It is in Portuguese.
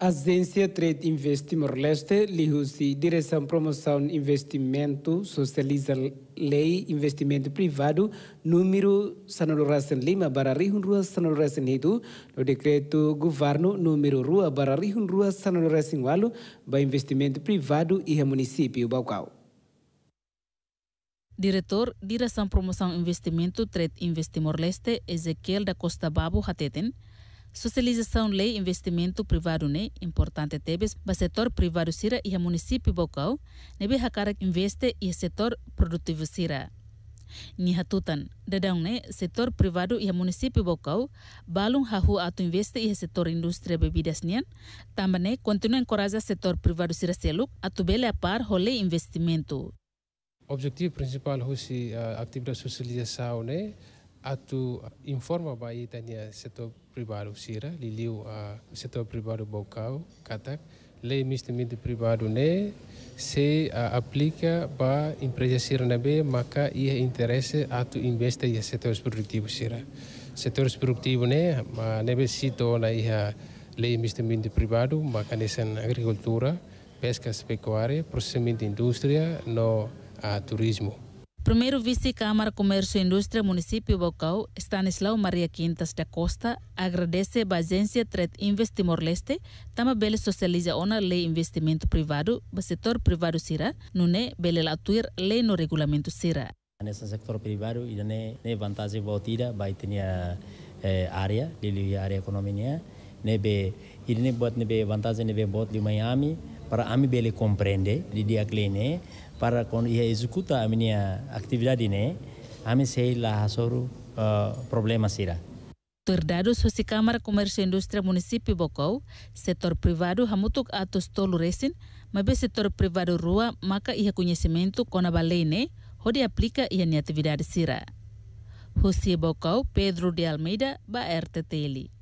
Agência Trade Investimor Leste, LIHUSI, Direção Promoção Investimento, Socializa Lei Investimento Privado, número Sanolurasen Lima, barra Rihun Rua Sanolurasen Hidu, no decreto Governo, número Rua, barra Rihun Rua Sanolurasen Walu, para investimento privado e município Baucau. Diretor Direção Promoção Investimento Trade Investimor Leste, Ezequiel da Costa Babu Hateten, Socialização lei investimento privado ne né? importante tebes ba setor privado sira e município bokau nebe né? hakara investe e setor produtivo sira. Ngi hatutan dadang ne né? setor privado e município bokau balung hahu atu investe e setor indústria bebidas nian tambane continua encoraja setor privado sira seluk atu bele a par hole investimento. Objetivo principal hoje a atividade socialização né Atu informa bai tania setor privado sira, liliu a uh, setor privado kata, katak, lei investimento privado ne, se a, uh, aplica ba empresa sira na be, maka ia interesse atu investe ia ya setor produtivo sira. Setor produtivo ne, ma be sito na ia lei investimento privado, maka nesen agricultura, pesca pecuária, processamento de indústria, no a uh, turismo. Primeiro vice-Câmara Comércio e Indústria Município Bocau, Stanislau Maria Quintas da Costa, agradece a agência Trade Invest Timor-Leste, também socializa a lei investimento privado, o setor privado sira, é bele atuar lei no regulamento sira. Nesse setor privado, ida ne, vantagem botida, vai ter a eh, área, a área econômica, ne be, be vantagem ne be de Miami, para ambele comprende di dia diaclene para kon ia executa a minha atividade né ame sei la hasoru uh, problema sira Terdadu sosi Kamar Komersi Industri Munisipi Bokau, sektor privado hamutuk atus tolu resin, mabe sektor privado rua maka ia conhecimento kona balene, hodi aplica ia ni sira. Husi Bokau Pedro de Almeida, ba RTTL.